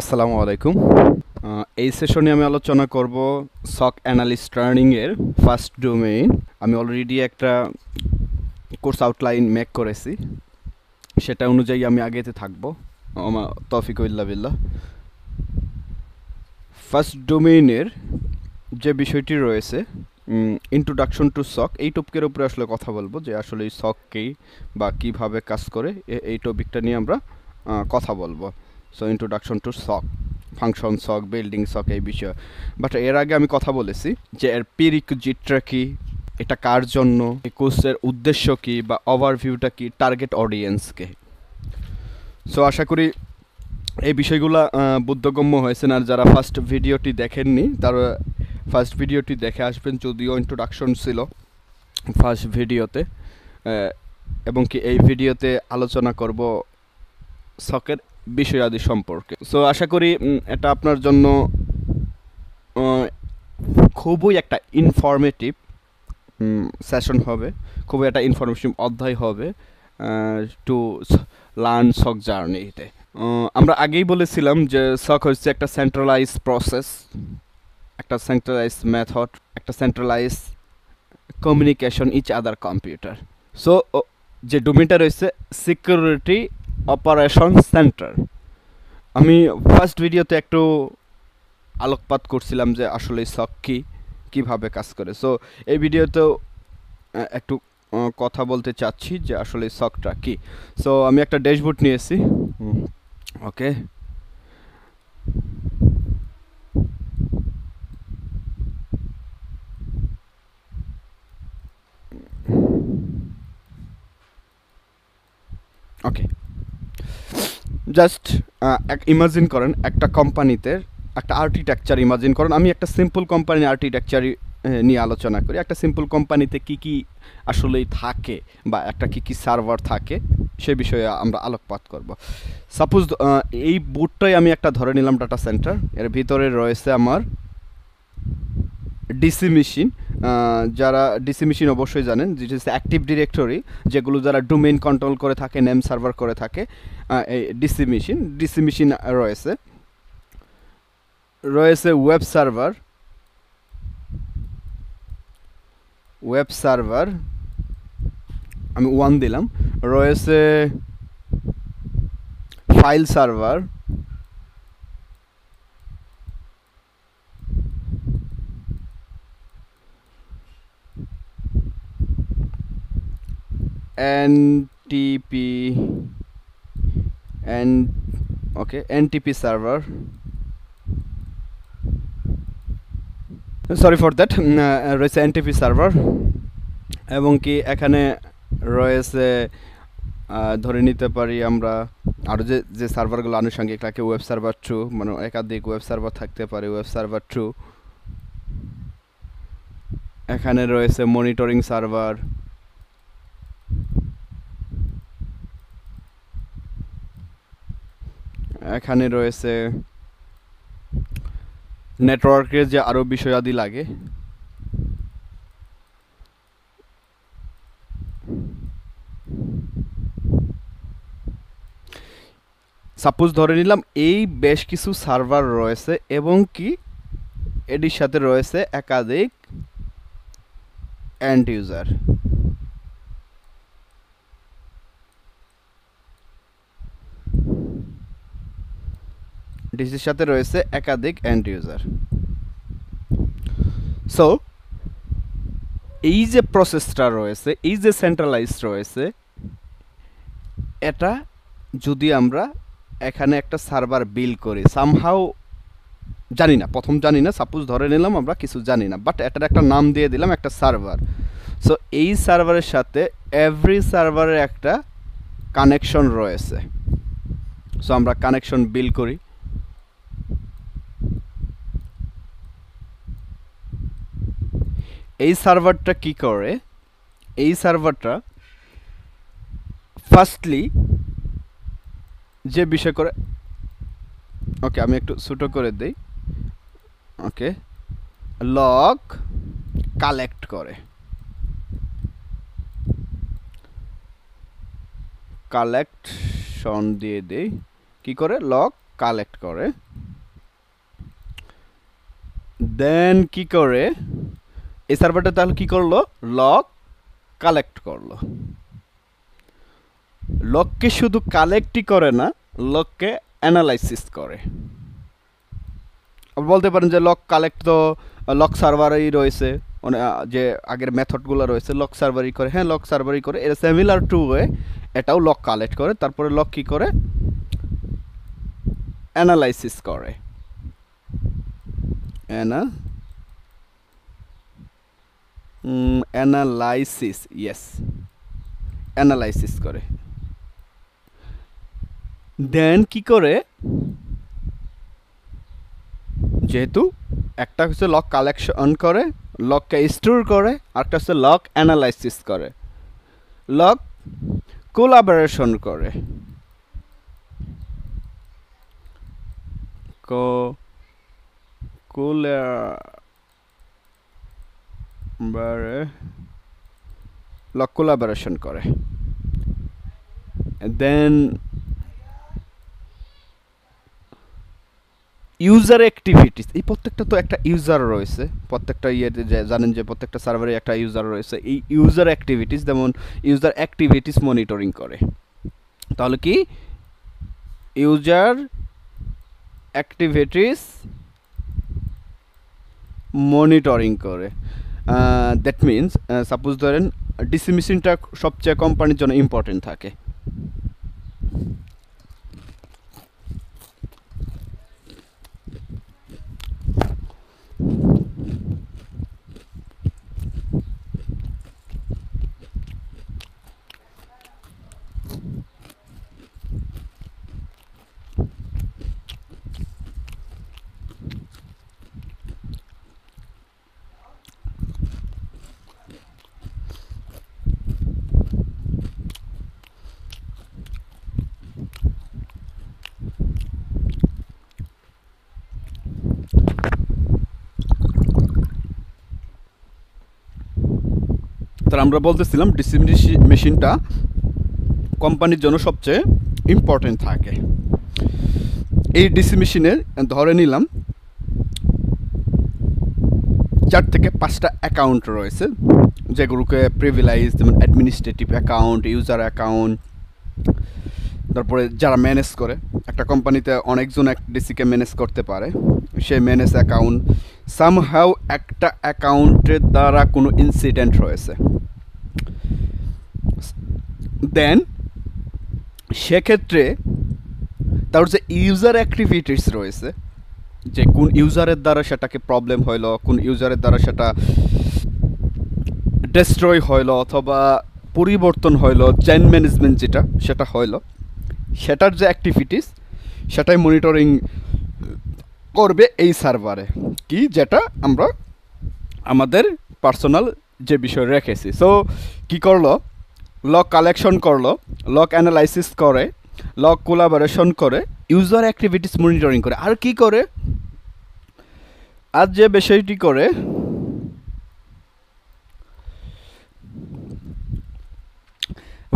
আসসালামু আলাইকুম এই সেশনে আমি আলোচনা করব সক অ্যানালিস্ট টার্নিংয়ের ফার্স্ট ডোমেইন আমি অলরেডি একটা কোর্স আউটলাইন মেক করেছি সেটা অনুযায়ী আমি আগেতে থাকবো আমার তফিক বিল্লাহ ফার্স্ট ডোমেইনের যে বিষয়টি রয়েছে ইন্ট্রোডাকশন টু সক এই টপিকের উপরে আসলে কথা বলবো যে আসলে এই সক কী বা কীভাবে কাজ করে এই টপিকটা নিয়ে আমরা কথা বলবো so introduction to SOC function SOC building SOC এই বিষয়ে বাট এর আগে আমি কথা বলেছি যে এর পিরিকুজিটটা কী এটা কার জন্য এই কোর্সের উদ্দেশ্য কী বা ওভারভিউটা কী টার্গেট অডিয়েন্সকে সো আশা করি এই বিষয়গুলো বুদ্ধগম্য হয়েছেন আর যারা ফার্স্ট ভিডিওটি দেখেননি তারা ফার্স্ট ভিডিওটি দেখে আসবেন যদিও ইন্ট্রোডাকশন ছিল ফার্স্ট ভিডিওতে এবং কি এই ভিডিওতে আলোচনা করব সকের বিষয়াদি সম্পর্কে সো আশা করি এটা আপনার জন্য খুবই একটা ইনফরমেটিভ সেশন হবে খুবই একটা ইনফরমেশন অধ্যায় হবে টু লার্ন সক জার্নিতে আমরা আগেই বলেছিলাম যে সক হচ্ছে একটা সেন্ট্রালাইজ প্রসেস একটা সেন্ট্রালাইজ মেথড একটা centralise communication each other computer so যে ডোমিনটা রয়েছে সিকিউরিটি অপারেশন সেন্টার আমি ফার্স্ট ভিডিওতে একটু আলোকপাত করছিলাম যে আসলে শখ কী কীভাবে কাজ করে সো এই ভিডিওতেও একটু কথা বলতে চাচ্ছি যে আসলে শখটা কী সো আমি একটা ড্যাশবোর্ড নিয়েছি ওকে Okay. জাস্ট ইমাজিন করেন একটা কোম্পানিতে একটা আর্কিটেকচার ইমাজিন করেন আমি একটা সিম্পল কোম্পানির আর্কিটেকচার নিয়ে আলোচনা করি একটা সিম্পল কোম্পানিতে কি কি আসলেই থাকে বা একটা কি কি সার্ভার থাকে সে বিষয়ে আমরা আলোকপাত করব সাপোজ এই বোর্ডটাই আমি একটা ধরে নিলাম ডাটা সেন্টার এর ভিতরে রয়েছে আমার ডিসি মেশিন যারা ডিসি মেশিন অবশ্যই জানেন যেটি হচ্ছে অ্যাক্টিভ ডিরেক্টরি যেগুলো যারা ডোমেইন কন্ট্রোল করে থাকে নেম সার্ভার করে থাকে ডিসি মেশিন ডিসি মেশিন রয়েছে রয়েছে ওয়েব সার্ভার ওয়েব সার্ভার আমি ওয়ান দিলাম রয়েছে file server TP and okay NTP server sorry for that রয়েছে এনটিপি সার্ভার এবং কি এখানে রয়েছে ধরে নিতে পারি আমরা আরও যে যে সার্ভারগুলো আনুষঙ্গিক থাকে ওয়েব সার্ভার ট্রু মানে একাধিক ওয়েব সার্ভার থাকতে পারে ওয়েব সার্ভার ট্রু এখানে রয়েছে মনিটরিং সার্ভার এখানে রয়েছে নেটওয়ার্কের যে আরও বিষয়াদি লাগে সাপোজ ধরে নিলাম এই বেশ কিছু সার্ভার রয়েছে এবং কি এটির সাথে রয়েছে একাধিক অ্যান্ড ইউজার ডিসির সাথে রয়েছে একাধিক এন্ড ইউজার সো এই যে প্রসেসটা রয়েছে এই যে সেন্ট্রালাইজ রয়েছে এটা যদি আমরা এখানে একটা সার্ভার বিল করি সামহাও জানি না প্রথম জানি না সাপোজ ধরে নিলাম আমরা কিছু জানি না বাট এটার একটা নাম দিয়ে দিলাম একটা সার্ভার সো এই সার্ভারের সাথে এভরি সার্ভারের একটা কানেকশন রয়েছে সো আমরা কানেকশন বিল করি এই সার্ভারটা কি করে এই সার্ভারটা ফার্স্টলি যে বিষয় করে ওকে আমি একটু ছোটো করে দিই ওকে লক কালেক্ট করে কালেকশন দিয়ে দেই কি করে লক কালেক্ট করে দেন কি করে এই সার্ভারটা তাহলে কি করলো লক কালেক্ট করলো লককে শুধু কালেক্টই করে না লককে অ্যানালাইসিস করে বলতে পারেন যে লক কালেক্ট তো লক সার্ভারই রয়েছে মানে, যে আগের মেথডগুলো রয়েছে লক সার্ভারই করে হ্যাঁ লক সার্ভারই করে এটা সেমিলার টু ওয়ে এটাও লক কালেক্ট করে তারপরে লক কী করে অ্যানালাইসিস করে অ্যানা অ্যানালাইসিস ইয়েস অ্যানালাইসিস করে দেন কি করে যেহেতু একটা হচ্ছে লক কালেকশন করে লককে স্টোর করে আরেকটা হচ্ছে লক অ্যানালাইসিস করে লক কোলাবরেশন করে কোলা কোলাবোরেশন করে দেন ইউজার অ্যাক্টিভিটিস এই প্রত্যেকটা তো একটা ইউজার রয়েছে প্রত্যেকটা ইয়েতে জানেন যে প্রত্যেকটা সার্ভারে একটা ইউজার রয়েছে এই ইউজার অ্যাক্টিভিটিস যেমন ইউজার অ্যাক্টিভিটিস মনিটরিং করে তাহলে কি ইউজার অ্যাক্টিভিটিস মনিটরিং করে দ্যাট মিনস সাপোজ ধরেন ডিসি মেশিনটা সবচেয়ে কোম্পানির জন্য ইম্পর্টেন্ট থাকে তার আমরা বলতেছিলাম ডিসি মেশিনটা কোম্পানির জন্য সবচেয়ে ইম্পর্টেন্ট থাকে এই ডিসি মেশিনের ধরে নিলাম চার থেকে পাঁচটা অ্যাকাউন্ট রয়েছে যেগুলোকে প্রিভিলাইজ যেমন অ্যাডমিনিস্ট্রেটিভ অ্যাকাউন্ট ইউজার অ্যাকাউন্ট তারপরে যারা ম্যানেজ করে একটা কোম্পানিতে অনেকজন এক ডিসিকে ম্যানেজ করতে পারে সে ম্যানেজ অ্যাকাউন্ট সামহাউ একটা অ্যাকাউন্টের দ্বারা কোনো ইনসিডেন্ট রয়েছে দেন সেক্ষেত্রে তার যে ইউজার অ্যাক্টিভিটিস রয়েছে যে কোন ইউজারের দ্বারা সেটাকে প্রবলেম হইল কোন ইউজারের দ্বারা সেটা ডেস্ট্রয় হইল অথবা পরিবর্তন হইল চেন ম্যানেজমেন্ট যেটা সেটা হইল সেটার যে অ্যাক্টিভিটিস সেটাই মনিটরিং করবে এই সার্ভারে কি যেটা আমরা আমাদের পার্সোনাল যে বিষয় রেখেছি সো কি করলো লক কালেকশন করলো লক অ্যানালাইসিস করে লক কোলাবোরেশন করে ইউজার অ্যাক্টিভিটিস মনিটরিং করে আর কি করে আর যে বিষয়টি করে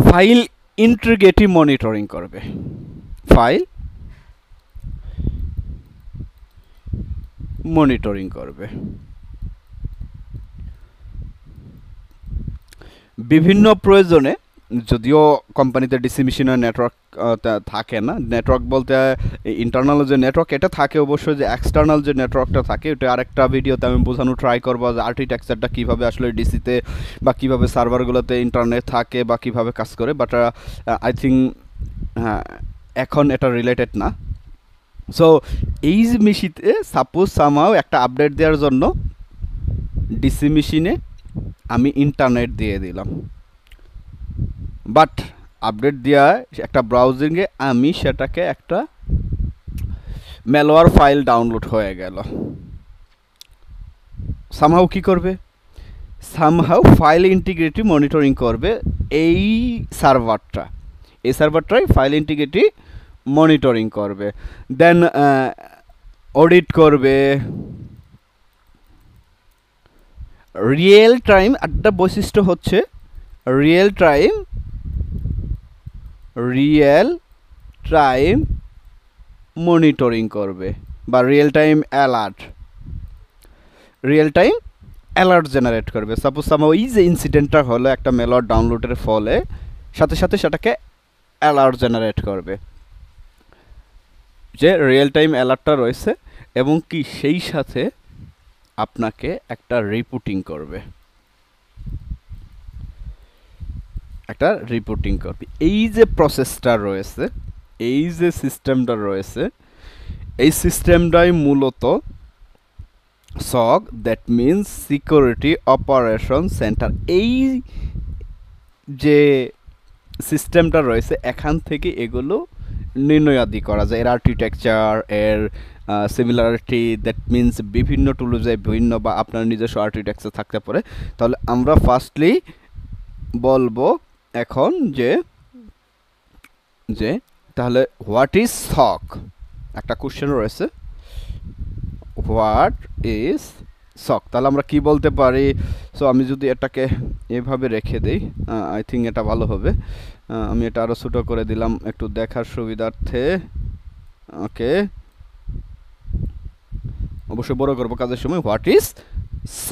ফাইল ইন্ট্রিগেটিভ মনিটরিং করবে ফাইল মনিটরিং করবে বিভিন্ন প্রয়োজনে যদিও কোম্পানিতে ডিসি ডিস্ট্রিবিউশনের নেটওয়ার্ক থাকে না নেটওয়ার্ক বলতে ইন্টারনাল যে নেটওয়ার্ক এটা থাকে অবশ্যই যে এক্সটার্নাল যে নেটওয়ার্কটা থাকে ওটা আরেকটা ভিডিওতে আমি বোঝানো ট্রাই করবো যে আর্কিটেকচারটা কীভাবে আসলে ডিসিতে বা কীভাবে সার্ভারগুলোতে ইন্টারনেট থাকে বা কীভাবে কাজ করে বাট আই থিঙ্ক হ্যাঁ এখন এটা রিলেটেড না সো এই মেশিতে সাপোজ সামাও একটা আপডেট দেওয়ার জন্য ডিসি মেশিনে আমি ইন্টারনেট দিয়ে দিলাম বাট আপডেট দেওয়ায় একটা ব্রাউজিংয়ে আমি সেটাকে একটা ম্যালোয়ার ফাইল ডাউনলোড হয়ে গেল সামহাও কি করবে সামহাও ফাইল ইন্টিগ্রিটি মনিটরিং করবে এই সার্ভারটা এই সার্ভারটাই ফাইল ইন্টিগ্রিটি মনিটরিং করবে দেন অডিট করবে রিয়েল টাইম একটা বৈশিষ্ট্য হচ্ছে real time real time monitoring করবে বা real time alert real time alert generate করবে সাপোজ আমার ওই যে ইনসিডেন্টটা হলো একটা মেলার ডাউনলোডের ফলে সাথে সাথে সেটাকে অ্যালার্ট জেনারেট করবে যে রিয়েল টাইম অ্যালার্টটা রয়েছে এবং কি সেই সাথে আপনাকে একটা রিপোর্টিং করবে একটা রিপোর্টিং করবে এই যে প্রসেসটা রয়েছে এই যে সিস্টেমটা রয়েছে এই সিস্টেমটাই মূলত SOC that means security operation center এই যে সিস্টেমটা রয়েছে এখান থেকে এগুলো নির্ণয়াদি করা যায় এর আর্কিটেকচার এর সিমিলারিটি দ্যাট মিনস বিভিন্ন অনুযায়ী বিভিন্ন বা আপনার নিজস্ব আর্টিটেকচার থাকতে পারে তাহলে আমরা ফার্স্টলি বলবো এখন যে যে তাহলে হোয়াট ইজ সক একটা কোশ্চেন রয়েছে হোয়াট ইজ সক তাহলে আমরা কি বলতে পারি সো আমি যদি এটাকে এভাবে রেখে দিই আই থিঙ্ক এটা ভালো হবে আমি এটা আরও ছোটো করে দিলাম একটু দেখার সুবিধার্থে ওকে অবশ্যই বড় গর্ব কাজের সময় হোয়াট ইজ স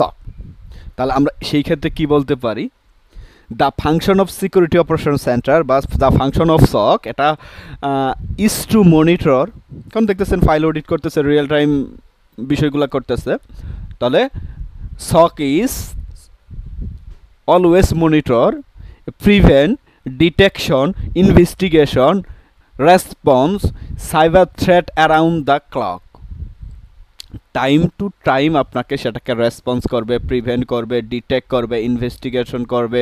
তাহলে আমরা সেই ক্ষেত্রে কি বলতে পারি the function of security operation center বা দ্য ফাংশন অফ সক এটা ইস টু মনিটর কারণ দেখতেছেন ফাইল অডিট করতেছে রিয়েল টাইম বিষয়গুলো করতেছে তাহলে SOC is always monitor prevent detection investigation response cyber threat around the clock time to time আপনাকে সেটাকে রেসপন্স করবে প্রিভেন্ট করবে ডিটেক্ট করবে ইনভেস্টিগেশন করবে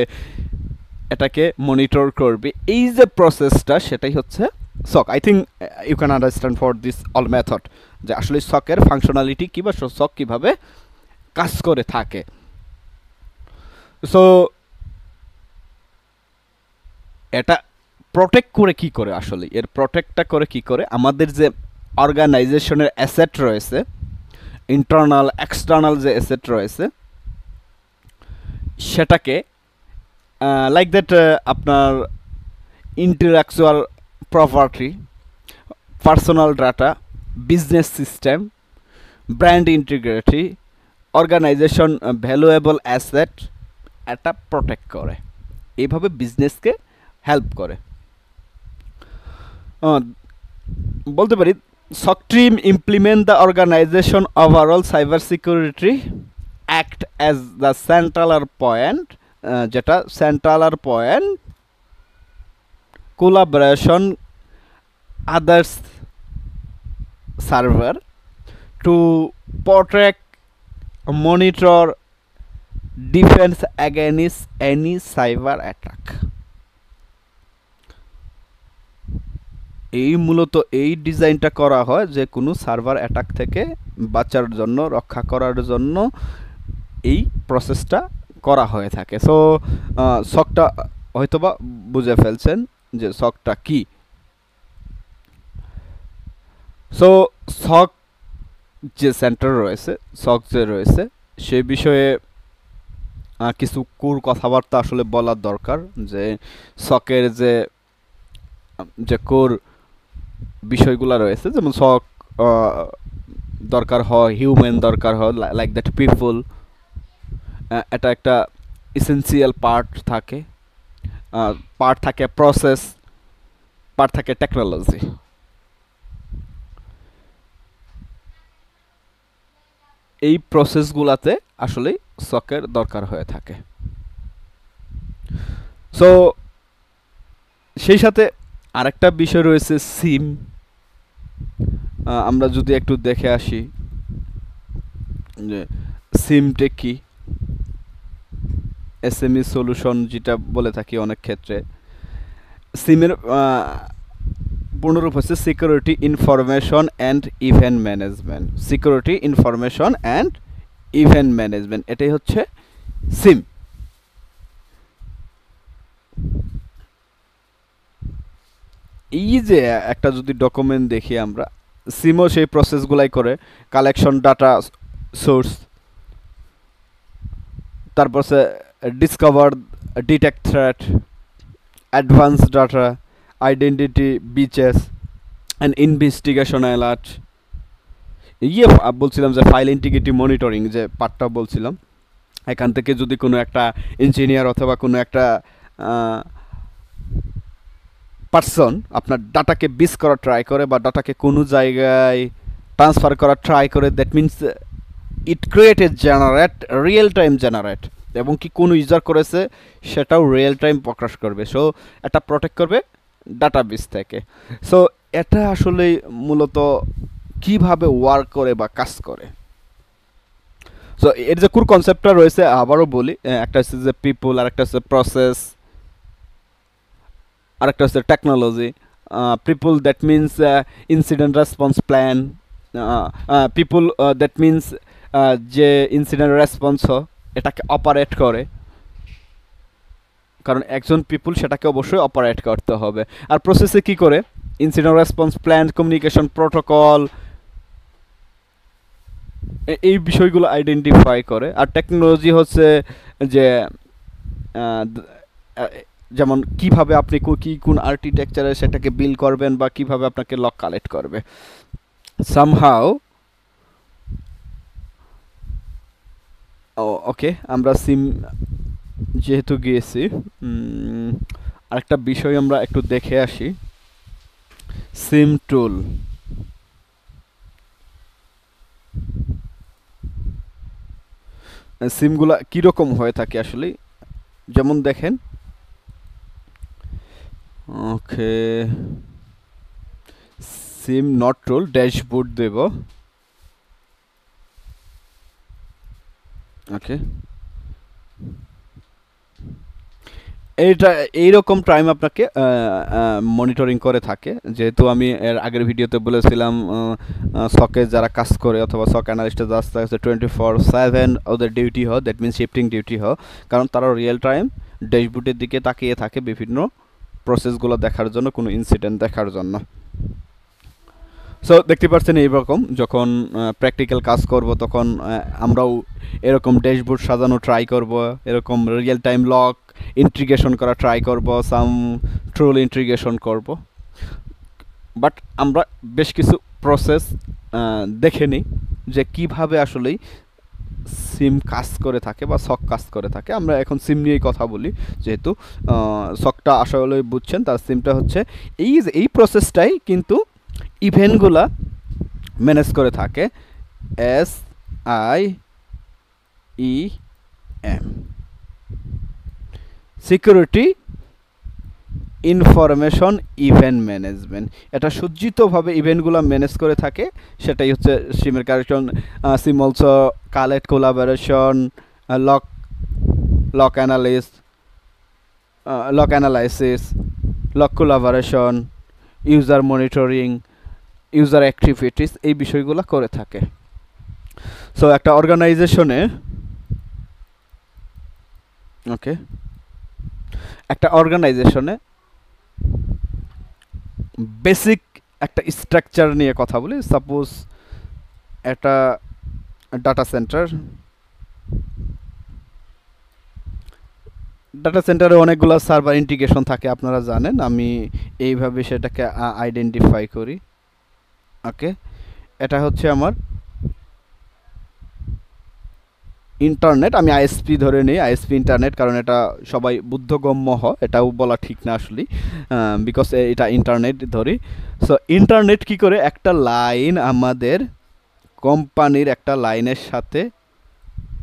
এটাকে মনিটর করবে এই যে প্রসেসটা সেটাই হচ্ছে SOC I think you can understand for this all method যে আসলে সকের ফাংশনালিটি কী বা সক কীভাবে কাজ করে থাকে সো এটা প্রোটেক্ট করে কি করে আসলে এর প্রোটেক্টটা করে কি করে আমাদের যে অর্গানাইজেশনের অ্যাসেট রয়েছে ইন্টারনাল এক্সটার্নাল যে অ্যাসেট রয়েছে সেটাকে লাইক দ্যাট আপনার intellectual property personal data business system brand integrity organization valuable asset এটা প্রোটেক্ট করে এইভাবে বিজনেসকে হেল্প করে বলতে পারি SOCTREAM implement the organization overall cybersecurity act as the central point uh, যেটা central point collaboration others server to protect monitor defense against any cyber attack এই মূলত এই ডিজাইনটা করা হয় যে কোনো সার্ভার অ্যাটাক থেকে বাঁচার জন্য রক্ষা করার জন্য এই প্রসেসটা করা হয়ে থাকে সো শখটা হয়তোবা বুঝে ফেলছেন যে শখটা কি সো শখ যে সেন্টার রয়েছে শখ যে রয়েছে সে বিষয়ে কিছু কুর কথাবার্তা আসলে বলার দরকার যে শখের যে যে কোর বিষয়গুলো রয়েছে যেমন শখ দরকার হয় হিউম্যান দরকার হয় লাইক দ্যাট পিপল এটা একটা ইসেন্সিয়াল পার্ট থাকে পার্ট থাকে প্রসেস পার্ট থাকে টেকনোলজি এই প্রসেসগুলাতে আসলে শখের দরকার হয়ে থাকে সো সেই সাথে আরেকটা বিষয় রয়েছে সিম আমরা যদি একটু দেখে আসি যে সিমটেক কি এসএমই সলিউশন e যেটা বলে থাকি অনেক ক্ষেত্রে সিমের পূর্ণরূপ হচ্ছে security information and event management security information and event management এটাই হচ্ছে সিম এই যে একটা যদি ডকুমেন্ট দেখি আমরা সিমও সেই প্রসেসগুলাই করে কালেকশন ডাটা সোর্স তারপর সে discover detect threat advance data identity breaches and investigation alert ইয়ে বলছিলাম যে ফাইল ইন্টিগ্রিটি মনিটরিং যে পার্টটা বলছিলাম এখান থেকে যদি কোনো একটা ইঞ্জিনিয়ার অথবা কোনো একটা পার্সন আপনার ডাটাকে বিস করা ট্রাই করে বা ডাটাকে কোনো জায়গায় ট্রান্সফার করা ট্রাই করে that means it create a generate real time generate এবং কি কোন ইউজার করেছে সেটাও রিয়েল টাইম প্রকাশ করবে সো এটা প্রোটেক্ট করবে ডাটা বিস থেকে সো এটা আসলে মূলত কিভাবে ওয়ার্ক করে বা কাজ করে সো এর যে কোর কনসেপ্টটা রয়েছে আবারও বলি একটা হচ্ছে যে পিপল আর একটা হচ্ছে প্রসেস আরেকটা হচ্ছে technology people that means incident response plan people that means যে ইনসিডেন্ট রেসপন্স এটাকে অপারেট করে কারণ একজন পিপুল সেটাকে অবশ্যই অপারেট করতে হবে আর প্রসেসে কি করে incident response plan communication protocol এই বিষয়গুলো আইডেন্টিফাই করে আর টেকনোলজি হচ্ছে যে যেমন কিভাবে আপনি কী কোন আর্কিটেকচারে সেটাকে বিল করবেন বা কিভাবে আপনাকে লক কালেক্ট করবে সামহাও ও ওকে আমরা সিম যেহেতু গিয়েছি আরেকটা বিষয় আমরা একটু দেখে আসি সিম টুল সিমগুলা কীরকম হয়ে থাকে আসলে যেমন দেখেন ওকে সিম নট রোল ড্যাশবোর্ড দেব ওকে এটা এইরকম টাইম আপনাকে মনিটরিং করে থাকে যেহেতু আমি এর আগের ভিডিওতে বলেছিলাম সকে যারা কাজ করে অথবা সক অ্যানালিস্টে যারা টোয়েন্টি ফোর সেভেন ওদের ডিউটি হয় দ্যাট মিনস শিফটিং ডিউটি হয় কারণ তারা রিয়েল টাইম ড্যাশবোর্ডের দিকে তাকিয়ে থাকে বিভিন্ন প্রসেসগুলো দেখার জন্য কোনো ইনসিডেন্ট দেখার জন্য সো দেখতে পাচ্ছেন এইরকম যখন প্র্যাকটিক্যাল কাজ করব তখন আমরাও এরকম ড্যাশবোর্ড সাজানো ট্রাই করব এরকম রিয়েল টাইম লক ইন্ট্রিগেশন করা ট্রাই করব সাম ট্রুল ইন্ট্রিগেশন করব বাট আমরা বেশ কিছু প্রসেস দেখে নিই যে কিভাবে আসলেই সিম কাজ করে থাকে বা সক কাজ করে থাকে আমরা এখন সিম নিয়েই কথা বলি যেহেতু সকটা আসলে বুঝছেন তার সিমটা হচ্ছে এই এই প্রসেসটাই কিন্তু ইভেন্টগুলা ম্যানেজ করে থাকে S I E M security information event management এটা সজ্জিতভাবে ইভেন্টগুলো ম্যানেজ করে থাকে সেটাই হচ্ছে সিমের correction SIEM also collect collaboration log log analysis log analysis log collaboration user monitoring user activities এই বিষয়গুলো করে থাকে সো একটা অর্গানাইজেশনে ওকে একটা অর্গানাইজেশনে বেসিক একটা স্ট্রাকচার নিয়ে কথা বলি সাপোজ একটা ডাটা সেন্টার ডাটা সেন্টারে অনেকগুলো সার্ভার ইন্টিগ্রেশন থাকে আপনারা জানেন আমি এইভাবে সেটাকে আইডেন্টিফাই করি ওকে এটা হচ্ছে আমার ইন্টারনেট আমি আইএসপি ধরে নিই আইএসপি ইন্টারনেট কারণ এটা সবাই বুদ্ধগম্য হয় এটাও বলা ঠিক না আসলে বিকজ এটা ইন্টারনেট ধরি সো ইন্টারনেট কি করে একটা লাইন আমাদের কোম্পানির একটা লাইনের সাথে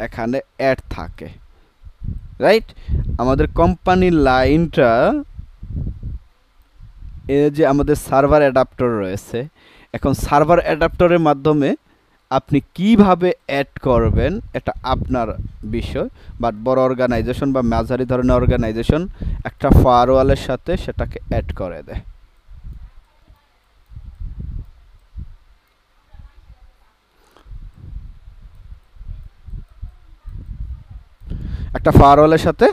এখানে অ্যাড থাকে রাইট আমাদের কোম্পানির লাইনটা এ যে আমাদের সার্ভার অ্যাডাপ্টর রয়েছে এখন সার্ভার অ্যাডাপ্টরের মাধ্যমে আপনি কিভাবে অ্যাড করবেন এটা আপনার বিষয় বাট বড় অর্গানাইজেশন বা মাঝারি ধরনের অর্গানাইজেশন একটা ফায়ারওয়ালের সাথে সেটাকে অ্যাড করে দেয় একটা ফায়ারওয়ালের সাথে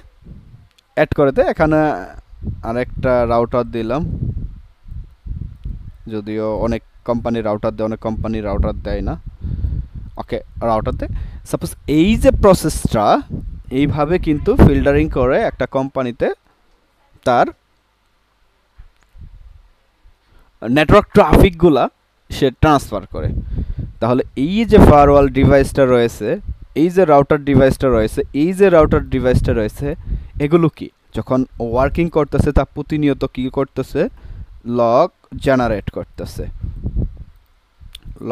অ্যাড করে দেয় এখানে আরেকটা রাউটার দিলাম যদিও অনেক কোম্পানির রাউটার দেয় অনেক কোম্পানির রাউটার দেয় না ওকে রাউটার দেয় সাপোজ এই যে প্রসেসটা এইভাবে কিন্তু ফিল্টারিং করে একটা কোম্পানিতে তার নেটওয়ার্ক ট্রাফিকগুলা সে ট্রান্সফার করে তাহলে এই যে ফায়ারওয়াল ডিভাইসটা রয়েছে এই যে রাউটার ডিভাইসটা রয়েছে এই যে রাউটার ডিভাইসটা রয়েছে এগুলো কি যখন ওয়ার্কিং করতেছে তা প্রতিনিয়ত কি করতেছে লক জেনারেট করতেছে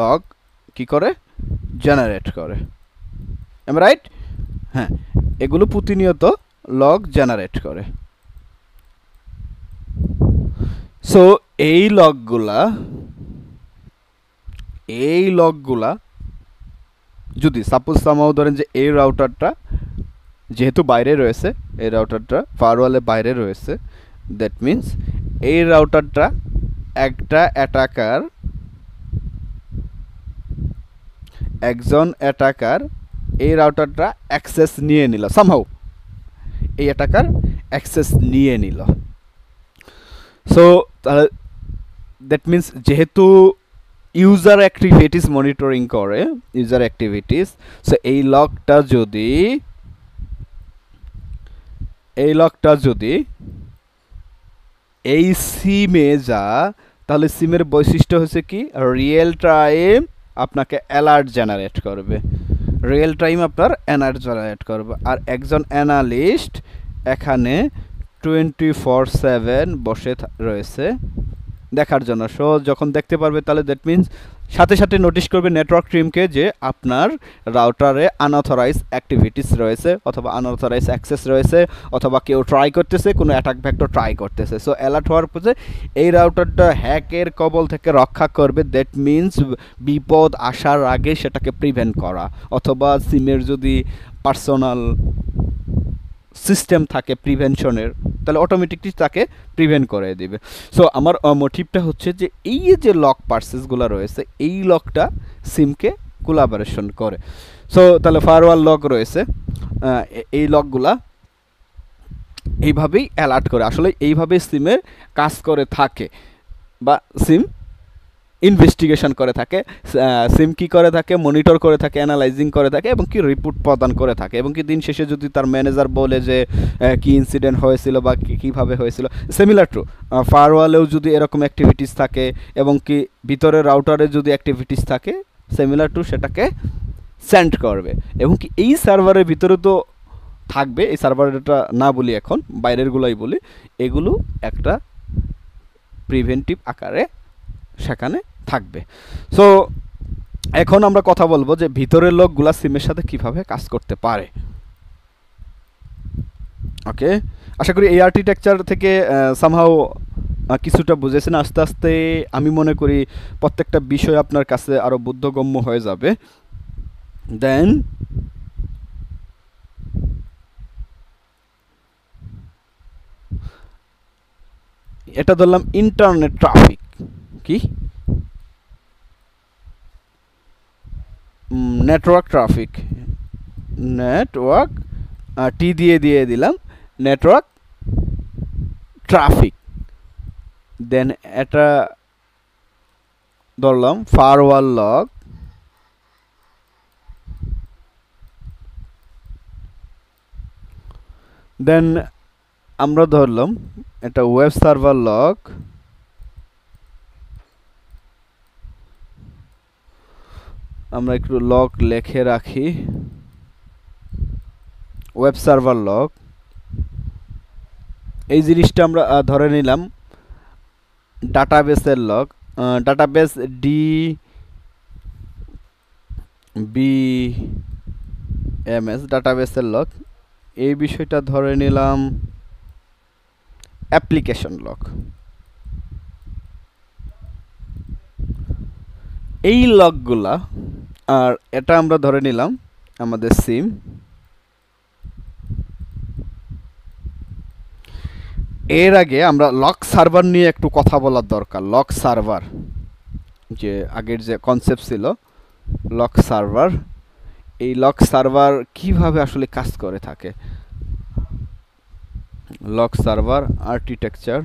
লগ কি করে জেনারেট করে এম রাইট হ্যাঁ এগুলো প্রতিনিয়ত লগ জেনারেট করে সো এই লগগুলা এই লগগুলা যদি সাপোজ সামাও ধরেন যে এই রাউটারটা যেহেতু বাইরে রয়েছে এই রাউটারটা ফারওয়ালে বাইরে রয়েছে দ্যাট মিন্স এই রাউটারটা একটা অ্যাটাকার একজন অ্যাটাকার এই রাউটারটা অ্যাক্সেস নিয়ে নিল সামহাউ এই অ্যাটাকার অ্যাক্সেস নিয়ে নিল সো দ্যাট মিন্স যেহেতু ইউজার অ্যাক্টিভিটিস মনিটরিং করে ইউজার অ্যাক্টিভিটিস সো এই লকটা যদি এই লকটা যদি এই সিমে যা তাহলে সিমের বৈশিষ্ট্য হচ্ছে কি রিয়েল টাইম আপনাকে অ্যালার্ট জেনারেট করবে রিয়েল টাইম আপনার অ্যালার্ট জেনারেট করবে আর একজন অ্যানালিস্ট এখানে টোয়েন্টি ফোর সেভেন বসে রয়েছে দেখার জন্য সো যখন দেখতে পারবে তাহলে দ্যাট মিন্স সাথে সাথে নোটিশ করবে নেটওয়ার্ক টিমকে যে আপনার রাউটারে আনঅথরাইজ অ্যাক্টিভিটিস রয়েছে অথবা আনঅথরাইজ অ্যাক্সেস রয়েছে অথবা কেউ ট্রাই করতেছে কোনো অ্যাটাক ভ্যাক্টর ট্রাই করতেছে সো অ্যালার্ট হওয়ার পরে এই রাউটারটা হ্যাকের কবল থেকে রক্ষা করবে দ্যাট মিন্স বিপদ আসার আগে সেটাকে প্রিভেন্ট করা অথবা সিমের যদি পার্সোনাল সিস্টেম থাকে প্রিভেনশনের তাহলে অটোমেটিকলি তাকে প্রিভেন্ট করে দেবে সো আমার মোটিভটা হচ্ছে যে এই যে লক পার্সেসগুলো রয়েছে এই লকটা সিমকে কোলাবারেশন করে সো তাহলে ফায়ারওয়াল লক রয়েছে এই লকগুলা এইভাবেই অ্যালার্ট করে আসলে এইভাবে সিমের কাজ করে থাকে বা সিম ইনভেস্টিগেশন করে থাকে সিম কি করে থাকে মনিটর করে থাকে অ্যানালাইজিং করে থাকে এবং কি রিপোর্ট প্রদান করে থাকে এবং কি দিন শেষে যদি তার ম্যানেজার বলে যে কি ইনসিডেন্ট হয়েছিল বা কীভাবে হয়েছিল সিমিলার টু ফায়ারওয়ালেও যদি এরকম অ্যাক্টিভিটিস থাকে এবং কি ভিতরে রাউটারে যদি অ্যাক্টিভিটিস থাকে সিমিলার টু সেটাকে সেন্ড করবে এবং কি এই সার্ভারের ভিতরে তো থাকবে এই সার্ভারটা না বলি এখন বাইরেরগুলোই বলি এগুলো একটা প্রিভেন্টিভ আকারে সেখানে থাকবে সো এখন আমরা কথা বলবো যে ভিতরের লোকগুলা সিমের সাথে কিভাবে কাজ করতে পারে ওকে আশা করি এই আর্কিটেকচার থেকে সামহাও কিছুটা বুঝেছেন আস্তে আস্তে আমি মনে করি প্রত্যেকটা বিষয় আপনার কাছে আরও বুদ্ধগম্য হয়ে যাবে দেন এটা ধরলাম ইন্টারনেট ট্রাফিক কি নেটওয়ার্ক ট্রাফিক নেটওয়ার্ক টি দিয়ে দিয়ে দিলাম নেটওয়ার্ক ট্রাফিক দেন এটা ধরলাম ফারওয়াল লগ দেন আমরা ধরলাম এটা ওয়েব সার্ভার লগ আমরা একটু লক লেখে রাখি ওয়েব সার্ভার লক এই জিনিসটা আমরা ধরে নিলাম ডাটাবেসের log database D B M S ডাটাবেসের লক এই বিষয়টা ধরে নিলাম অ্যাপ্লিকেশন লক এই লকগুলা আর এটা আমরা ধরে নিলাম আমাদের সিম এর আগে আমরা লক সার্ভার নিয়ে একটু কথা বলার দরকার লক সার্ভার যে আগের যে কনসেপ্ট ছিল লক সার্ভার এই লক সার্ভার কিভাবে আসলে কাজ করে থাকে লক সার্ভার আর্কিটেকচার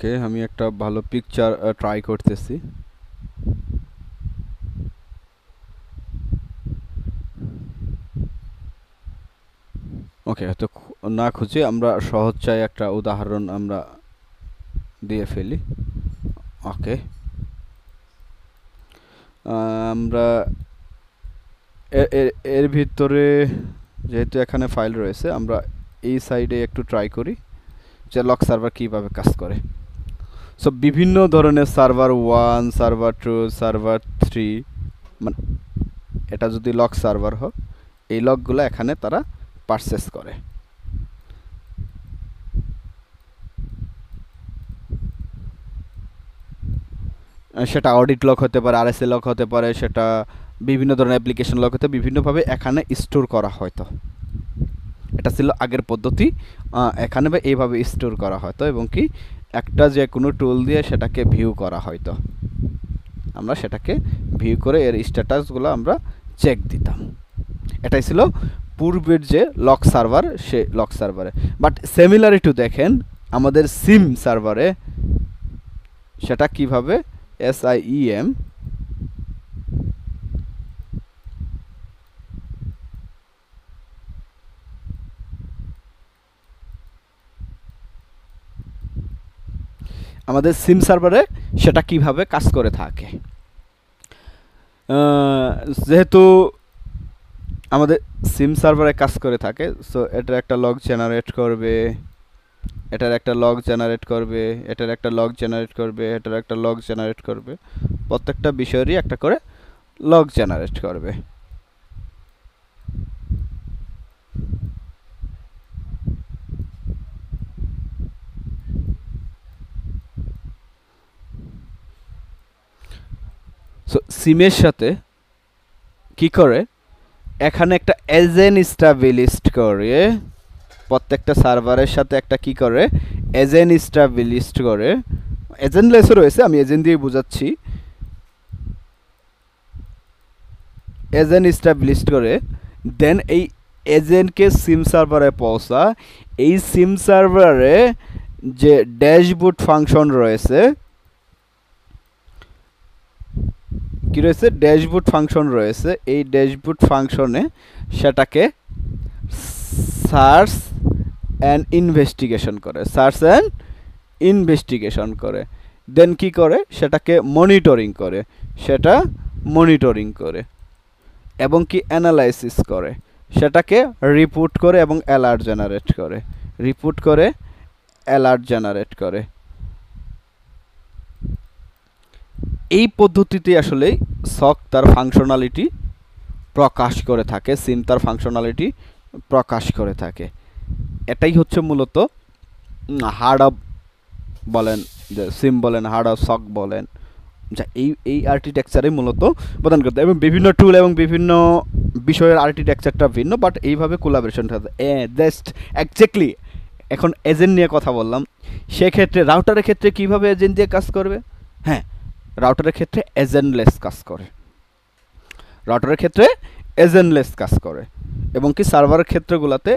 ওকে আমি একটা ভালো পিকচার ট্রাই করতেছি ওকে তো না খুঁজে আমরা সহজ চাই একটা উদাহরণ আমরা দিয়ে ফেলি ওকে আমরা এর ভিতরে যেহেতু এখানে ফাইল রয়েছে আমরা এই সাইডে একটু ট্রাই করি যে লক সার্ভার কীভাবে কাজ করে সো বিভিন্ন ধরনের server one server two server three মানে এটা যদি লক সার্ভার হোক এই লকগুলো এখানে তারা পারচেস করে সেটা অডিট লক হতে পারে আরএসএ লক হতে পারে সেটা বিভিন্ন ধরনের অ্যাপ্লিকেশন লক হতে বিভিন্নভাবে এখানে স্টোর করা হয়তো এটা ছিল আগের পদ্ধতি এখানে বা এইভাবে স্টোর করা হয়তো এবং কি একটা যে কোনো টুল দিয়ে সেটাকে ভিউ করা হয়তো আমরা সেটাকে ভিউ করে এর স্ট্যাটাসগুলো আমরা চেক দিতাম এটাই ছিল পূর্বের যে লক সার্ভার সে লক সার্ভারে বাট টু দেখেন আমাদের সিম সার্ভারে সেটা কিভাবে এস আই ই এম আমাদের সিম সার্ভারে সেটা কিভাবে কাজ করে থাকে যেহেতু আমাদের সিম সার্ভারে কাজ করে থাকে সো এটার একটা লগ জেনারেট করবে এটার একটা লগ জেনারেট করবে এটার একটা লগ জেনারেট করবে এটার একটা লগ জেনারেট করবে প্রত্যেকটা বিষয়েরই একটা করে লগ জেনারেট করবে সো সিমের সাথে কি করে এখানে একটা এজেন স্টাবিলিস্ট করে প্রত্যেকটা সার্ভারের সাথে একটা কি করে এজেন্ট স্টাবলিস্ট করে এজেন্ট লেসও রয়েছে আমি এজেন্ট দিয়ে বোঝাচ্ছি এজেন্ট স্টাবলিস্ট করে দেন এই এজেন্টকে সিম সার্ভারে পৌঁছা এই সিম সার্ভারে যে ড্যাশবোর্ড ফাংশন রয়েছে কি রয়েছে ড্যাশবোর্ড ফাংশন রয়েছে এই ড্যাশবোর্ড ফাংশনে সেটাকে সার্চ অ্যান্ড ইনভেস্টিগেশন করে সার্চ অ্যান্ড ইনভেস্টিগেশন করে দেন কি করে সেটাকে মনিটরিং করে সেটা মনিটরিং করে এবং কি অ্যানালাইসিস করে সেটাকে রিপোর্ট করে এবং অ্যালার্ট জেনারেট করে রিপোর্ট করে অ্যালার্ট জেনারেট করে এই পদ্ধতিতে আসলে সক তার ফাংশনালিটি প্রকাশ করে থাকে সিম তার ফাংশনালিটি প্রকাশ করে থাকে এটাই হচ্ছে মূলত হার্ড অফ বলেন যে সিম বলেন হার্ড অফ সক বলেন যা এই এই আর্কিটেকচারে মূলত প্রদান করতে এবং বিভিন্ন টুল এবং বিভিন্ন বিষয়ের আর্কিটেকচারটা ভিন্ন বাট এইভাবে কোলাবরেশন এ জাস্ট একজ্যাক্টলি এখন এজেন্ট নিয়ে কথা বললাম সেক্ষেত্রে রাউটারের ক্ষেত্রে কীভাবে এজেন্ট দিয়ে কাজ করবে হ্যাঁ রাউটারের ক্ষেত্রে এজেন্টলেস কাজ করে রাউটারের ক্ষেত্রে এজেন্টলেস কাজ করে এবং কি সার্ভারের ক্ষেত্রগুলোতে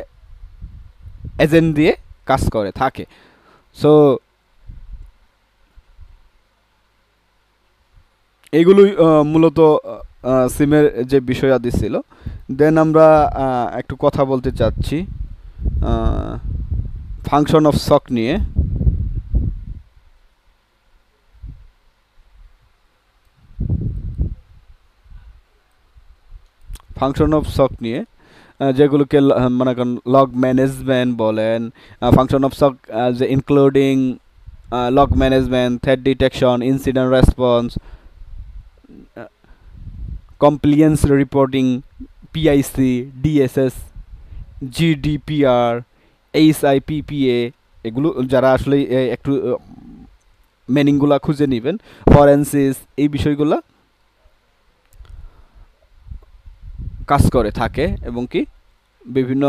এজেন্ট দিয়ে কাজ করে থাকে সো এগুলোই মূলত সিমের যে আদি ছিল দেন আমরা একটু কথা বলতে চাচ্ছি ফাংশন অফ সক নিয়ে ফাংশন অফ শক নিয়ে যেগুলোকে মনে করেন লগ ম্যানেজমেন্ট বলেন ফাংশন অফ শক যে including log management threat detection incident response compliance reporting PCI DSS GDPR PPA এগুলো যারা আসলে একটু মেনিংগুলা খুঁজে নেবেন ফরেন্সিস এই বিষয়গুলো কাজ করে থাকে এবং কি বিভিন্ন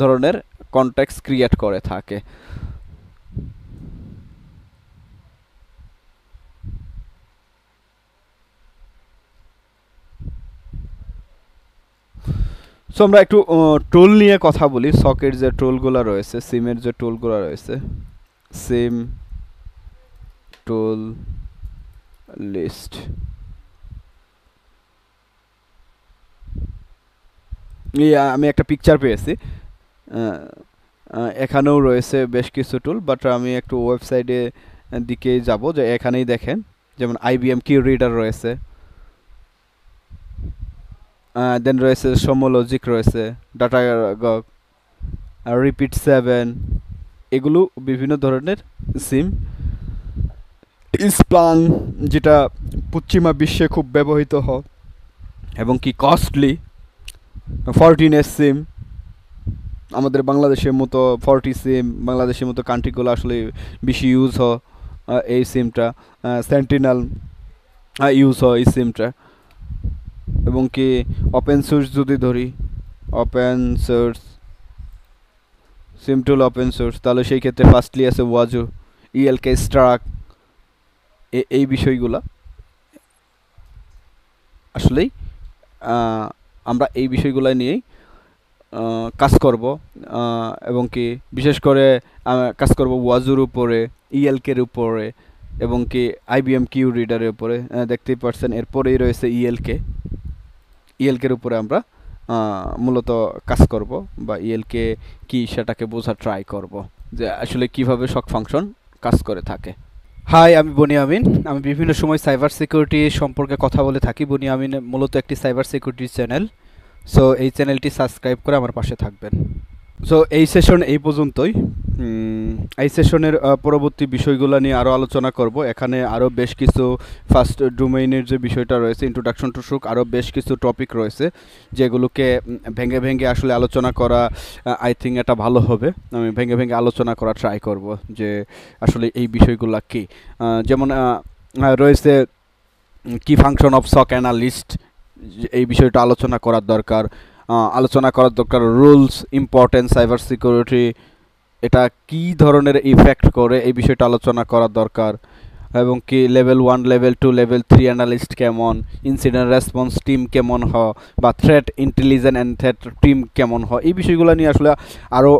ধরনের কন্ট্যাক্টস ক্রিয়েট করে থাকে সো আমরা একটু টোল নিয়ে কথা বলি সকের যে টোলগুলো রয়েছে সিমের যে টোলগুলো রয়েছে সিম টোল লিস্ট আমি একটা পিকচার পেয়েছি এখানেও রয়েছে বেশ কিছু টুল বাট আমি একটু ওয়েবসাইটে দিকে যাব যে এখানেই দেখেন যেমন আইবিএম কি রিডার রয়েছে দেন রয়েছে সমোলজিক রয়েছে ডাটা আর রিপিট সেভেন এগুলো বিভিন্ন ধরনের সিম ইসপ্লাং যেটা পশ্চিমা বিশ্বে খুব ব্যবহৃত হয় এবং কি কস্টলি ফরটিন এস সিম আমাদের বাংলাদেশের মতো ফরটি সিম বাংলাদেশের মতো কান্ট্রিগুলো আসলে বেশি ইউজ হয় এই সিমটা সেন্টিনাল ইউজ হয় এই সিমটা এবং কি ওপেন সোর্স যদি ধরি open source SIEM tool open source তাহলে সেই ক্ষেত্রে ফার্স্টলি আছে ওয়াজু ইএলকে স্ট্রাক এই বিষয়গুলো আসলেই আমরা এই বিষয়গুলো নিয়েই কাজ করব এবং কি বিশেষ করে কাজ করব ওয়াজুর উপরে ইএলকের e উপরে এবং কি আইবিএম কিউ রিডারের উপরে দেখতেই পারছেন এরপরেই রয়েছে ইএলকে e e ইএলকের উপরে আমরা মূলত কাজ করব বা ইএলকে কি সেটাকে বোঝা ট্রাই করব যে আসলে কিভাবে শক ফাংশন কাজ করে থাকে হাই আমি বনি আমিন আমি বিভিন্ন সময় সাইবার সিকিউরিটি সম্পর্কে কথা বলে থাকি বনি আমিন মূলত একটি সাইবার সিকিউরিটি চ্যানেল সো এই চ্যানেলটি সাবস্ক্রাইব করে আমার পাশে থাকবেন সো এই সেশন এই পর্যন্তই এই সেশনের পরবর্তী বিষয়গুলো নিয়ে আরও আলোচনা করব এখানে আরও বেশ কিছু ফার্স্ট ডোমেইনের যে বিষয়টা রয়েছে ইন্ট্রোডাকশন টু আরও বেশ কিছু টপিক রয়েছে যেগুলোকে ভেঙে ভেঙে আসলে আলোচনা করা আই থিঙ্ক এটা ভালো হবে আমি ভেঙে ভেঙে আলোচনা করা ট্রাই করব যে আসলে এই বিষয়গুলো কী যেমন রয়েছে কি ফাংশন অফ সক অ্যানালিস্ট এই বিষয়টা আলোচনা করার দরকার আলোচনা করার দরকার রুলস ইম্পর্টেন্স সাইবার সিকিউরিটি এটা কি ধরনের ইফেক্ট করে এই বিষয়টা আলোচনা করা দরকার এবং কি level one level two level three analyst কেমন ইনসিডেন্ট রেসপন্স টিম কেমন হ বা threat intelligent and threat team কেমন হ এই বিষয়গুলো নিয়ে আসলে আরও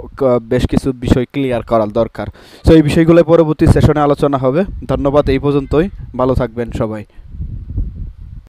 বেশ কিছু বিষয় ক্লিয়ার করার দরকার সো এই বিষয়গুলো পরবর্তী সেশনে আলোচনা হবে ধন্যবাদ এই পর্যন্তই ভালো থাকবেন সবাই